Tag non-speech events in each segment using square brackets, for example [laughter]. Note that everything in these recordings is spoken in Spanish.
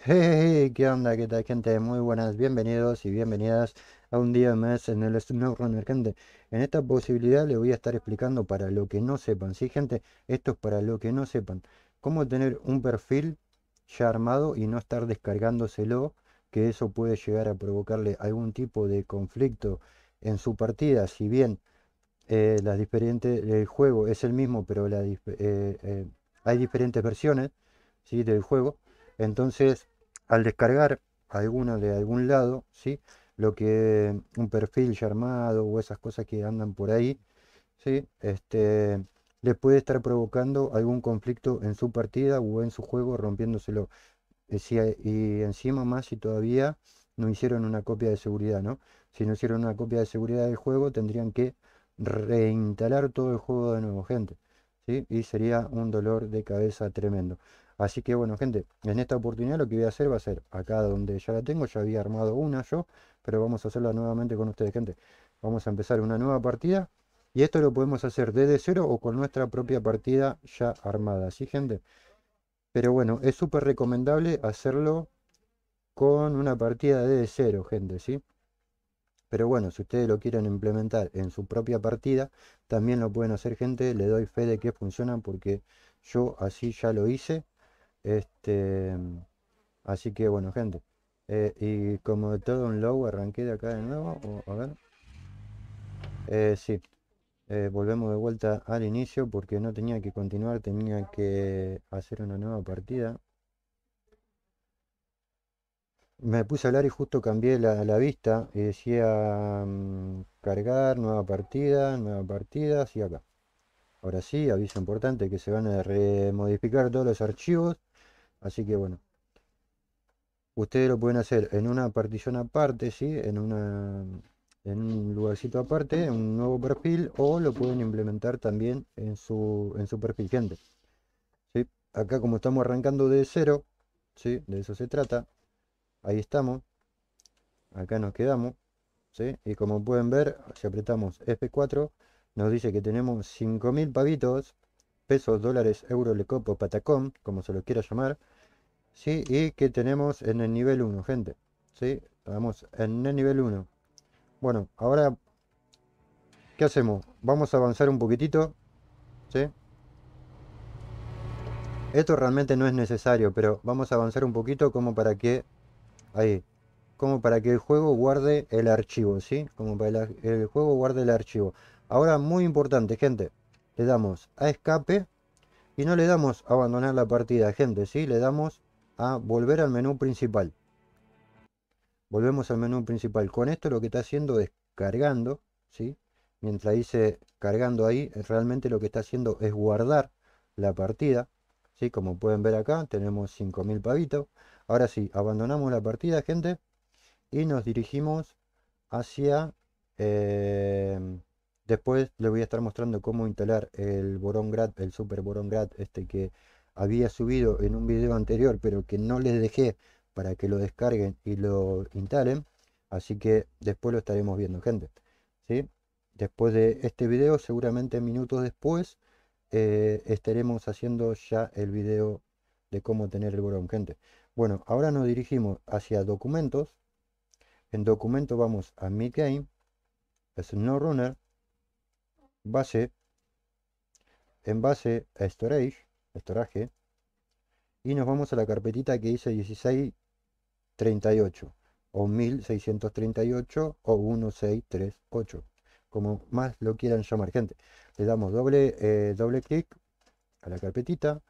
Hey, ¿qué onda? ¿Qué tal, gente? Muy buenas, bienvenidos y bienvenidas a un día más en el SnowRunner, gente. En esta posibilidad les voy a estar explicando para lo que no sepan, ¿sí, gente? Esto es para lo que no sepan. Cómo tener un perfil ya armado y no estar descargándoselo, que eso puede llegar a provocarle algún tipo de conflicto en su partida, si bien eh, las diferentes, el juego es el mismo, pero eh, eh, hay diferentes versiones del juego entonces, al descargar alguna de algún lado, ¿sí? lo que un perfil ya armado o esas cosas que andan por ahí, ¿sí? Este, puede estar provocando algún conflicto en su partida o en su juego, rompiéndoselo. Eh, y encima más si todavía no hicieron una copia de seguridad, ¿no? Si no hicieron una copia de seguridad del juego, tendrían que reinstalar todo el juego de nuevo, gente. ¿sí? Y sería un dolor de cabeza tremendo. Así que bueno, gente, en esta oportunidad lo que voy a hacer va a ser acá donde ya la tengo, ya había armado una yo, pero vamos a hacerla nuevamente con ustedes, gente. Vamos a empezar una nueva partida y esto lo podemos hacer desde cero o con nuestra propia partida ya armada, ¿sí, gente? Pero bueno, es súper recomendable hacerlo con una partida desde cero, gente, ¿sí? Pero bueno, si ustedes lo quieren implementar en su propia partida, también lo pueden hacer, gente. Le doy fe de que funciona porque yo así ya lo hice este, mm, así que bueno, gente. Eh, y como de todo un low, arranqué de acá de nuevo. Eh, sí. Eh, volvemos de vuelta al inicio porque no tenía que continuar, tenía que hacer una nueva partida. Me puse a hablar y justo cambié la, la vista y decía mm, cargar, nueva partida, nueva partida, así acá. Ahora sí, aviso importante que se van a modificar todos los archivos. Así que bueno. Ustedes lo pueden hacer en una partición aparte, ¿sí? En, una, en un lugarcito aparte, en un nuevo perfil. O lo pueden implementar también en su, en su perfil, gente. Acá como estamos arrancando de cero, ¿sí? De eso se trata. Ahí estamos. Acá nos quedamos. Y como pueden ver, si apretamos F4 nos dice que tenemos 5.000 pavitos, pesos, dólares, euro, copo, patacón, como se lo quiera llamar, ¿sí? Y que tenemos en el nivel 1, gente, ¿sí? Vamos, en el nivel 1. Bueno, ahora, ¿qué hacemos? Vamos a avanzar un poquitito, ¿sí? Esto realmente no es necesario, pero vamos a avanzar un poquito como para que... Ahí. Como para que el juego guarde el archivo, ¿sí? Como para el juego guarde el archivo. Ahora, muy importante, gente. Le damos a escape y no le damos a abandonar la partida, gente. ¿sí? Le damos a volver al menú principal. Volvemos al menú principal. Con esto lo que está haciendo es cargando. ¿sí? Mientras dice cargando ahí, realmente lo que está haciendo es guardar la partida. ¿sí? Como pueden ver acá, tenemos 5000 pavitos. Ahora sí, abandonamos la partida, gente. Y nos dirigimos hacia... Eh, Después les voy a estar mostrando cómo instalar el Boron Grad, el Super Boron Grad, este que había subido en un video anterior, pero que no les dejé para que lo descarguen y lo instalen. Así que después lo estaremos viendo, gente. ¿Sí? Después de este video, seguramente minutos después, eh, estaremos haciendo ya el video de cómo tener el Boron, gente. Bueno, ahora nos dirigimos hacia documentos. En documentos vamos a Mi Game, runner base en base a storage, storage y nos vamos a la carpetita que dice 1638 o 1638 o 1638 como más lo quieran llamar gente le damos doble eh, doble clic a la carpetita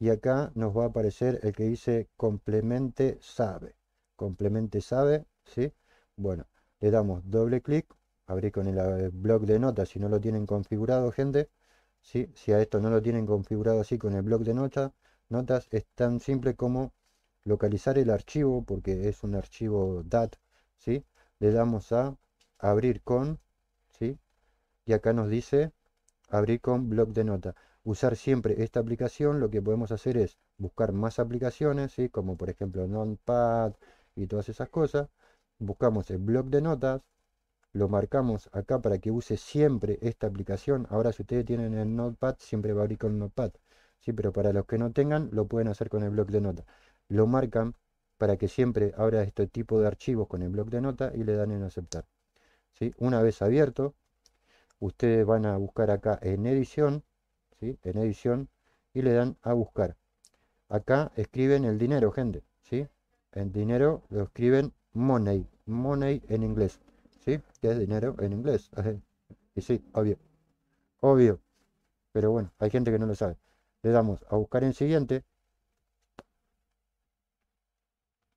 y acá nos va a aparecer el que dice complemente sabe complemente sabe ¿sí? bueno le damos doble clic Abrir con el eh, blog de notas si no lo tienen configurado, gente. ¿sí? Si a esto no lo tienen configurado así con el blog de notas, notas es tan simple como localizar el archivo, porque es un archivo DAT, ¿sí? Le damos a abrir con, ¿sí? Y acá nos dice abrir con blog de notas Usar siempre esta aplicación, lo que podemos hacer es buscar más aplicaciones, ¿sí? Como por ejemplo NotePad y todas esas cosas. Buscamos el blog de notas, lo marcamos acá para que use siempre esta aplicación. Ahora si ustedes tienen el Notepad, siempre va a abrir con Notepad. ¿sí? Pero para los que no tengan, lo pueden hacer con el bloc de nota. Lo marcan para que siempre abra este tipo de archivos con el bloc de nota y le dan en aceptar. ¿sí? Una vez abierto, ustedes van a buscar acá en edición, ¿sí? en edición, y le dan a buscar. Acá escriben el dinero, gente. ¿sí? El dinero lo escriben money, money en inglés. ¿sí? Que es dinero en inglés. Y sí, obvio. Obvio. Pero bueno, hay gente que no lo sabe. Le damos a buscar en siguiente.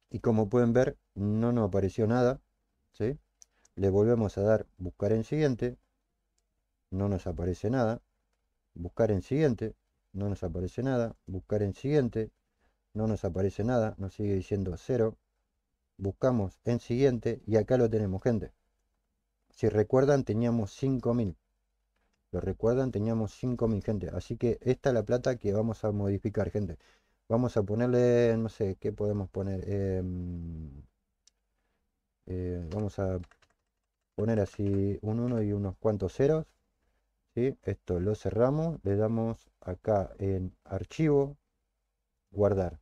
Y como pueden ver, no nos apareció nada. ¿sí? Le volvemos a dar buscar en siguiente. No nos aparece nada. Buscar en siguiente. No nos aparece nada. Buscar en siguiente. No nos aparece nada. Nos sigue diciendo cero. Buscamos en siguiente. Y acá lo tenemos, gente. Si recuerdan, teníamos 5.000. Lo recuerdan, teníamos 5.000 gente. Así que esta es la plata que vamos a modificar, gente. Vamos a ponerle, no sé, ¿qué podemos poner? Em, eh, vamos a poner así un 1 y unos cuantos ceros. ¿sí? Esto lo cerramos, le damos acá en archivo, guardar.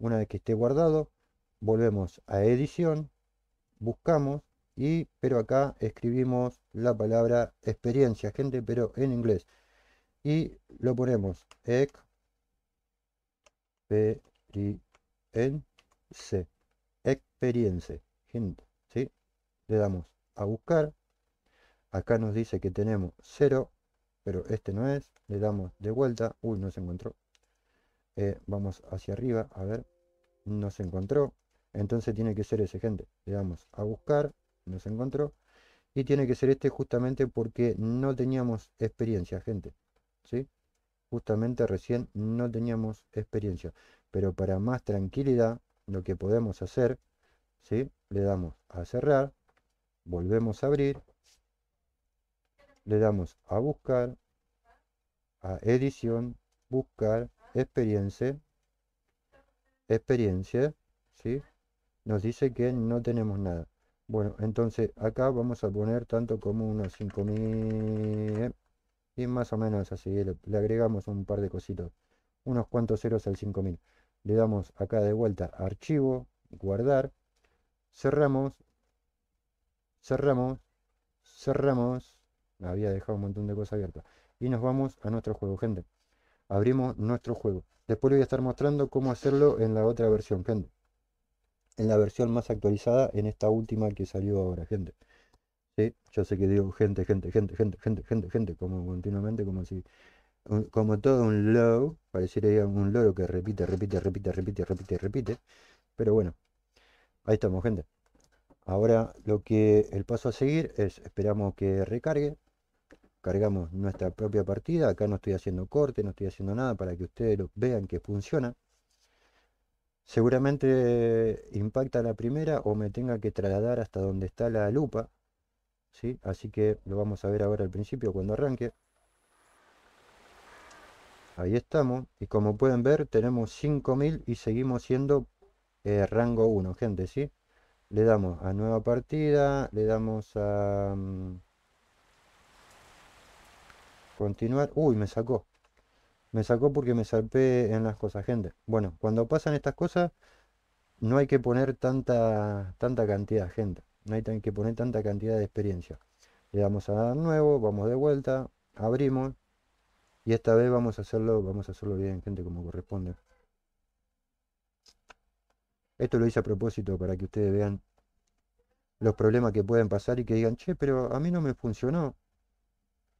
Una vez que esté guardado, volvemos a edición, buscamos y, pero acá escribimos la palabra experiencia, gente, pero en inglés. Y lo ponemos experience, experiencia, gente, ¿sí? Le damos a buscar. Acá nos dice que tenemos cero pero este no es. Le damos de vuelta. Uy, no se encontró. Eh, vamos hacia arriba, a ver. No se encontró. Entonces tiene que ser ese, gente. Le damos a buscar nos encontró. Y tiene que ser este justamente porque no teníamos experiencia, gente. ¿Sí? Justamente recién no teníamos experiencia. Pero para más tranquilidad, lo que podemos hacer, ¿sí? Le damos a cerrar, volvemos a abrir, le damos a buscar, a edición, buscar, experiencia, experiencia, ¿sí? Nos dice que no tenemos nada. Bueno, entonces acá vamos a poner tanto como unos 5000 y más o menos así. Le, agregamos un par de cositos, unos cuantos ceros al 5000. Le damos acá de vuelta archivo, guardar, cerramos, cerramos, cerramos. Había dejado un montón de cosas abiertas. Y nos vamos a nuestro juego, gente. Abrimos nuestro juego. Después le voy a estar mostrando cómo hacerlo en la otra versión, gente en la versión más actualizada, en esta última que salió ahora, gente. ¿Sí? Yo sé que digo gente, gente, gente, gente, gente, gente, gente, como continuamente, como si, como todo un low, pareciera un loro que repite, repite, repite, repite, repite, repite, pero bueno, ahí estamos, gente. Ahora lo que el paso a seguir es, esperamos que recargue, cargamos nuestra propia partida, acá no estoy haciendo corte, no estoy haciendo nada para que ustedes lo vean que funciona. Seguramente impacta la primera o me tenga que trasladar hasta donde está la lupa. ¿sí? Así que lo vamos a ver ahora al principio cuando arranque. Ahí estamos. Y como pueden ver tenemos 5000 y seguimos siendo eh, rango 1, gente. ¿sí? Le damos a nueva partida, le damos a... Mm, continuar. Uy, me sacó. Me sacó porque me salpé en las cosas, gente. Bueno, cuando pasan estas cosas, no hay que poner tanta, tanta cantidad, gente. No hay que poner tanta cantidad de experiencia. Le damos a dar nuevo, vamos de vuelta, abrimos. Y esta vez vamos a hacerlo, vamos a hacerlo bien, gente, como corresponde. Esto lo hice a propósito para que ustedes vean los problemas que pueden pasar y que digan, che, pero a mí no me funcionó.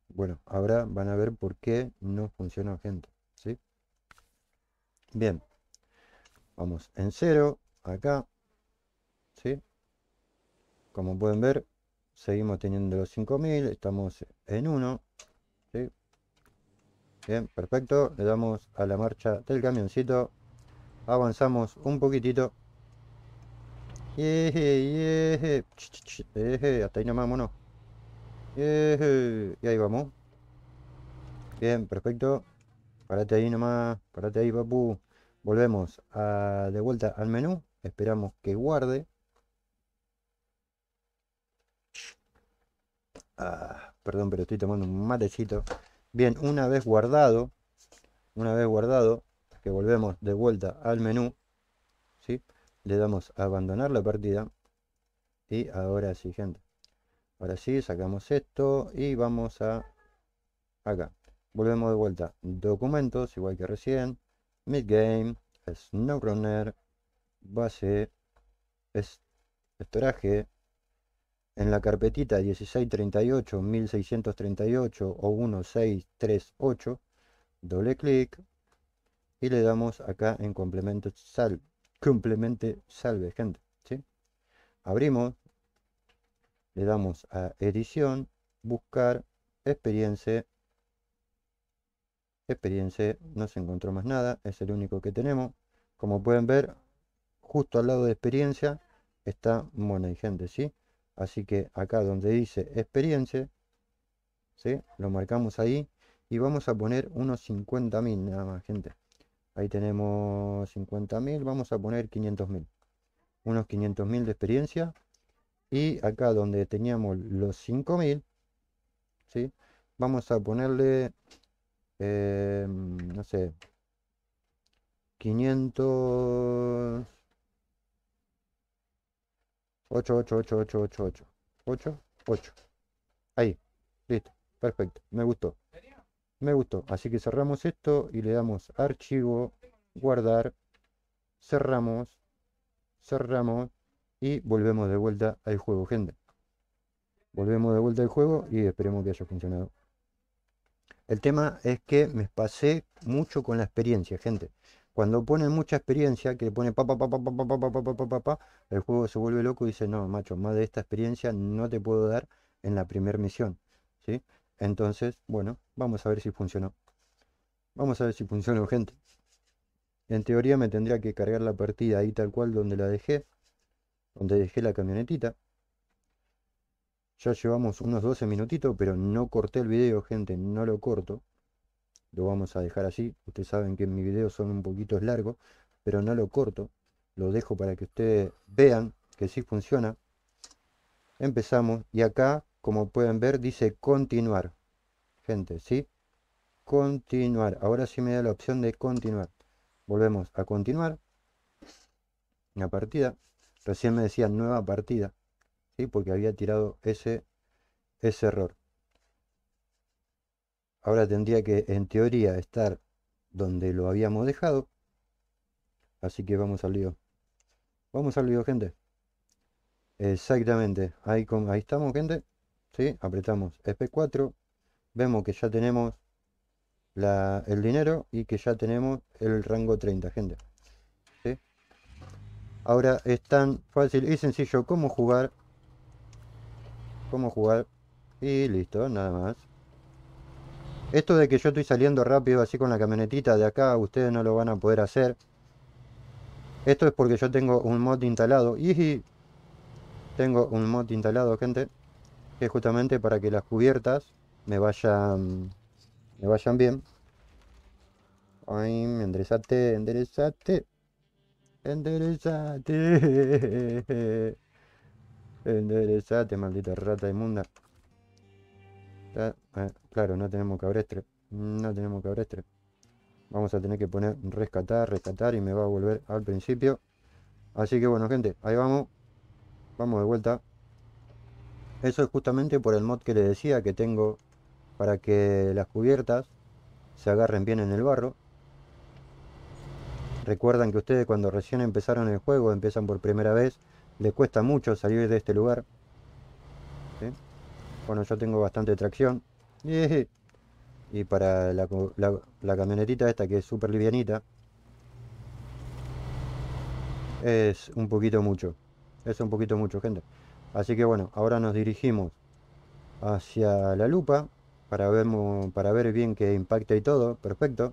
Bueno, ahora van a ver por qué no funciona gente, ¿sí? Bien, vamos en cero acá. ¿sí? Como pueden ver, seguimos teniendo los 5000, estamos en 1. ¿sí? Bien, perfecto. Le damos a la marcha del camioncito. Avanzamos un poquitito. Eje, hasta ahí nomás, mono. Eh, y ahí vamos. Bien, perfecto. Parate ahí nomás. Parate ahí, papu. Volvemos a, de vuelta al menú. Esperamos que guarde. Ah, perdón, pero estoy tomando un matecito. Bien, una vez guardado, una vez guardado, que volvemos de vuelta al menú, ¿sí? le damos a abandonar la partida. Y ahora sí, gente. Ahora sí, sacamos esto y vamos a acá. Volvemos de vuelta. Documentos, igual que recién. Midgame, Snowrunner, base, estoraje. En la carpetita 1638, 1638 o 1638, doble clic y le damos acá en complemento salve. Complemente salve, gente. ¿sí? Abrimos le damos a edición, buscar, experiencia, experiencia, no se encontró más nada, es el único que tenemos. Como pueden ver, justo al lado de experiencia está y Gente, ¿sí? Así que acá donde dice experiencia, ¿sí? Lo marcamos ahí y vamos a poner unos 50.000 nada más, gente. Ahí tenemos 50.000, vamos a poner 500.000. Unos 500.000 de experiencia y acá donde teníamos los 5000 ¿sí? vamos a ponerle eh, no sé 500 8 8 8 8 8 8 8 8 ahí listo perfecto me gustó me gustó así que cerramos esto y le damos archivo guardar cerramos cerramos y volvemos de vuelta al juego, gente. Volvemos de vuelta al juego y esperemos que haya funcionado. El tema es que me pasé mucho con la experiencia, gente. Cuando ponen mucha experiencia, que pone pa pa pa pa pa pa pa pa pa pa el juego se vuelve loco y dice, "No, macho, más de esta experiencia no te puedo dar en la primera misión." ¿Sí? Entonces, bueno, vamos a ver si funcionó. Vamos a ver si funcionó, gente. En teoría me tendría que cargar la partida ahí tal cual donde la dejé donde dejé la camionetita. Ya llevamos unos 12 minutitos, pero no corté el video, gente, no lo corto. Lo vamos a dejar así. Ustedes saben que en mis videos son un poquito largos, pero no lo corto. Lo dejo para que ustedes vean que sí funciona. Empezamos y acá, como pueden ver, dice continuar. Gente, ¿sí? Continuar. Ahora sí me da la opción de continuar. Volvemos a continuar. La partida. Recién me decía nueva partida, ¿sí? porque había tirado ese, ese error. Ahora tendría que, en teoría, estar donde lo habíamos dejado. Así que vamos al lío. Vamos al lío, gente. Exactamente. Ahí, con, ahí estamos, gente. ¿Sí? Apretamos F4. Vemos que ya tenemos la, el dinero y que ya tenemos el rango 30, gente. Ahora es tan fácil y sencillo como jugar. Como jugar. Y listo, nada más. Esto de que yo estoy saliendo rápido así con la camionetita de acá, ustedes no lo van a poder hacer. Esto es porque yo tengo un mod instalado. Y tengo un mod instalado, gente. Que es justamente para que las cubiertas me vayan, me vayan bien. Ay, enderezate, enderezate enderezate. Enderezate, maldita rata inmunda. Eh, claro, no tenemos cabrestre. No tenemos cabrestre. Vamos a tener que poner rescatar, rescatar y me va a volver al principio. Así que bueno, gente, ahí vamos. Vamos de vuelta. Eso es justamente por el mod que le decía que tengo para que las cubiertas se agarren bien en el barro. Recuerdan que ustedes cuando recién empezaron el juego, empiezan por primera vez, les cuesta mucho salir de este lugar. Bueno, yo tengo bastante tracción. [laughs] Y para la, camionetita esta que es súper livianita, es un poquito mucho. Es un poquito mucho, gente. Así que bueno, ahora nos dirigimos hacia la lupa para ver, para ver bien que impacta y todo. Perfecto.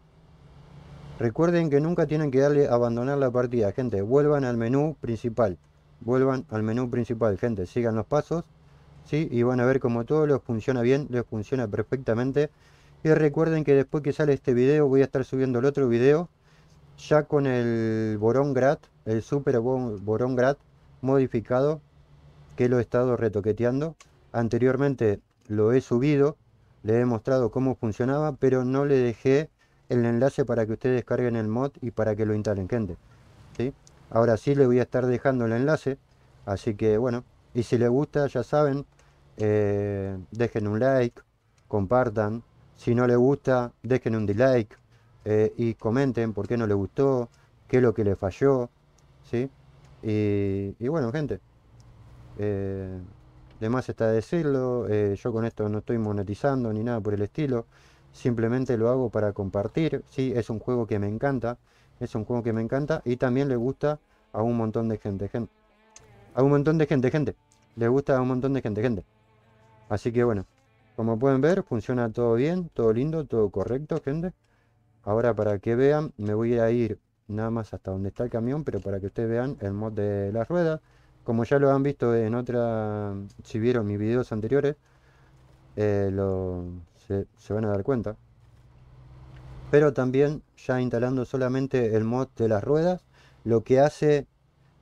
Recuerden que nunca tienen que darle abandonar la partida, gente. Vuelvan al menú principal. Vuelvan al menú principal, gente. Sigan los pasos. ¿sí? Y van a ver como todo les funciona bien, les funciona perfectamente. Y recuerden que después que sale este video voy a estar subiendo el otro video. Ya con el Borón Grat, el Super Borón Grat modificado. Que lo he estado retoqueteando. Anteriormente lo he subido. Le he mostrado cómo funcionaba, pero no le dejé el enlace para que ustedes carguen el mod y para que lo instalen, gente. ¿sí? Ahora sí les voy a estar dejando el enlace, así que bueno, y si les gusta, ya saben, eh, dejen un like, compartan. Si no les gusta, dejen un dislike eh, y comenten por qué no les gustó, qué es lo que les falló. ¿sí? Y, bueno, gente, eh, de más está decirlo, yo con esto no estoy monetizando ni nada por el estilo simplemente lo hago para compartir, sí, es un juego que me encanta, es un juego que me encanta y también le gusta a un montón de gente, gente. A un montón de gente, gente. Le gusta a un montón de gente, gente. Así que bueno, como pueden ver, funciona todo bien, todo lindo, todo correcto, gente. Ahora para que vean, me voy a ir nada más hasta donde está el camión, pero para que ustedes vean el mod de las ruedas. Como ya lo han visto en otra, si vieron mis videos anteriores, eh, lo, se, van a dar cuenta. Pero también ya instalando solamente el mod de las ruedas, lo que hace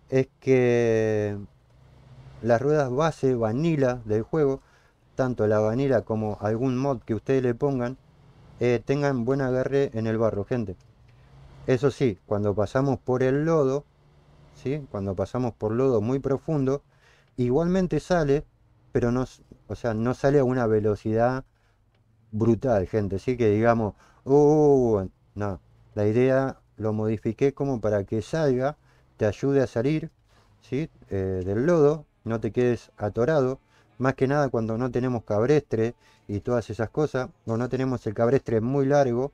es que las ruedas base vanilla del juego, tanto la vanilla como algún mod que ustedes le pongan, eh, tengan buen agarre en el barro, gente. Eso sí, cuando pasamos por el lodo, ¿sí? cuando pasamos por lodo muy profundo, igualmente sale, pero no, o sea, no sale a una velocidad brutal, gente. Así que digamos, oh, no. La idea lo modifiqué como para que salga, te ayude a salir ¿sí? Eh, del lodo, no te quedes atorado. Más que nada cuando no tenemos cabrestre y todas esas cosas, o no tenemos el cabrestre muy largo,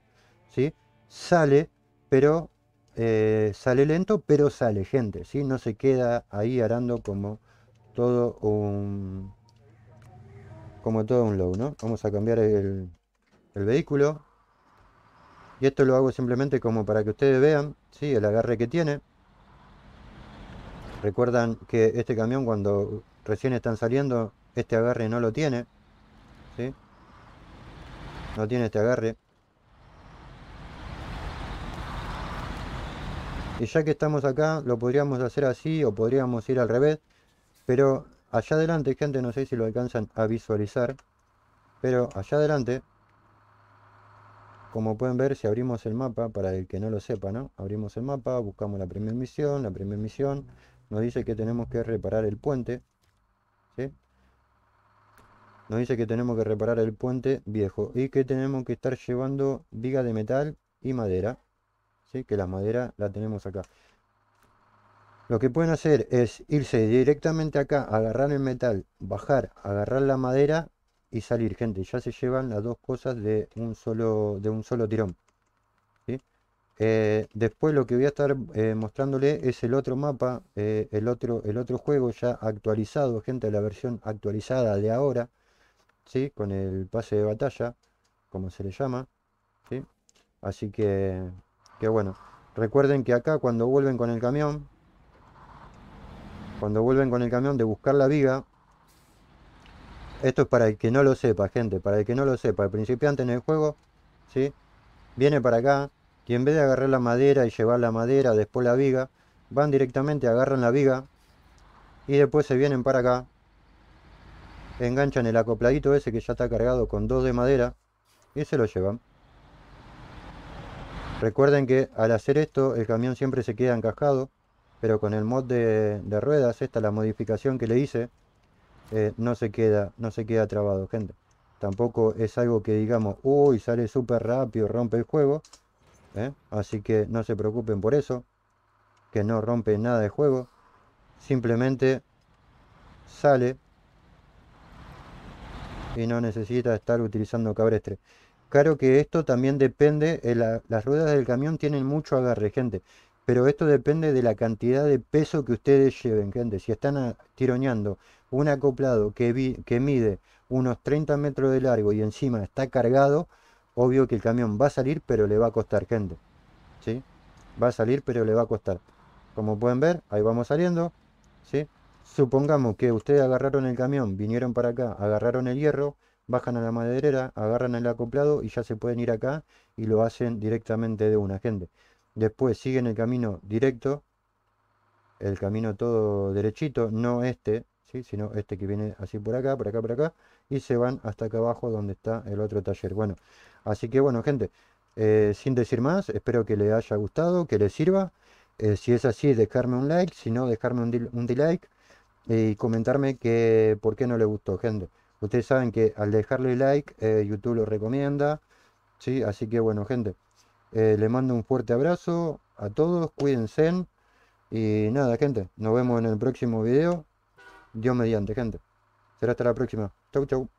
¿sí? sale, pero eh, sale lento, pero sale gente, si no se queda ahí arando como todo un, como todo un low, ¿no? Vamos a cambiar el, vehículo. Y esto lo hago simplemente como para que ustedes vean, ¿sí? El agarre que tiene. Recuerdan que este camión cuando recién están saliendo, este agarre no lo tiene. ¿sí? No tiene este agarre. Y ya que estamos acá, lo podríamos hacer así o podríamos ir al revés. Pero Allá adelante, gente, no sé si lo alcanzan a visualizar, pero allá adelante, como pueden ver, si abrimos el mapa, para el que no lo sepa, ¿no? Abrimos el mapa, buscamos la primera misión, la primera misión, nos dice que tenemos que reparar el puente, ¿sí? Nos dice que tenemos que reparar el puente viejo y que tenemos que estar llevando viga de metal y madera, ¿sí? Que la madera la tenemos acá. Lo que pueden hacer es irse directamente acá, agarrar el metal, bajar, agarrar la madera y salir, gente. Ya se llevan las dos cosas de un solo, de un solo tirón. Eh, después lo que voy a estar eh, mostrándole es el otro mapa, eh, el, otro, el otro juego ya actualizado, gente, la versión actualizada de ahora. ¿sí? Con el pase de batalla, como se le llama. Así que, que bueno. Recuerden que acá cuando vuelven con el camión, cuando vuelven con el camión de buscar la viga. Esto es para el que no lo sepa, gente, para el que no lo sepa, el principiante en el juego, ¿sí? Viene para acá y en vez de agarrar la madera y llevar la madera, después la viga, van directamente, agarran la viga y después se vienen para acá. Enganchan el acopladito ese que ya está cargado con dos de madera y se lo llevan. Recuerden que al hacer esto el camión siempre se queda encajado pero con el mod de, ruedas, esta la modificación que le hice, eh, no, se queda, no se queda trabado, gente. Tampoco es algo que digamos, uy, sale súper rápido, rompe el juego. ¿eh? Así que no se preocupen por eso, que no rompe nada de juego. Simplemente sale y no necesita estar utilizando cabrestre. Claro que esto también depende, eh, las ruedas del camión tienen mucho agarre, gente pero esto depende de la cantidad de peso que ustedes lleven, gente. Si están ah, tironeando un acoplado que, mide unos 30 metros de largo y encima está cargado, obvio que el camión va a salir, pero le va a costar, gente. ¿Sí? Va a salir, pero le va a costar. Como pueden ver, ahí vamos saliendo. ¿Sí? Supongamos que ustedes agarraron el camión, vinieron para acá, agarraron el hierro, bajan a la maderera, agarran el acoplado y ya se pueden ir acá y lo hacen directamente de una, gente. Después siguen el camino directo, el camino todo derechito, no este, ¿sí? sino este que viene así por acá, por acá, por acá, y se van hasta acá abajo donde está el otro taller. Bueno, así que bueno, gente, eh, sin decir más, espero que les haya gustado, que les sirva. Eh, si es así, dejarme un like, si no, dejarme un, un dislike y comentarme que por qué no le gustó, gente. Ustedes saben que al dejarle like, eh, YouTube lo recomienda. ¿sí? Así que bueno, gente. Eh, le mando un fuerte abrazo a todos, cuídense. Y nada, gente, nos vemos en el próximo video. Dios mediante, gente. Será hasta la próxima. Chau, chau.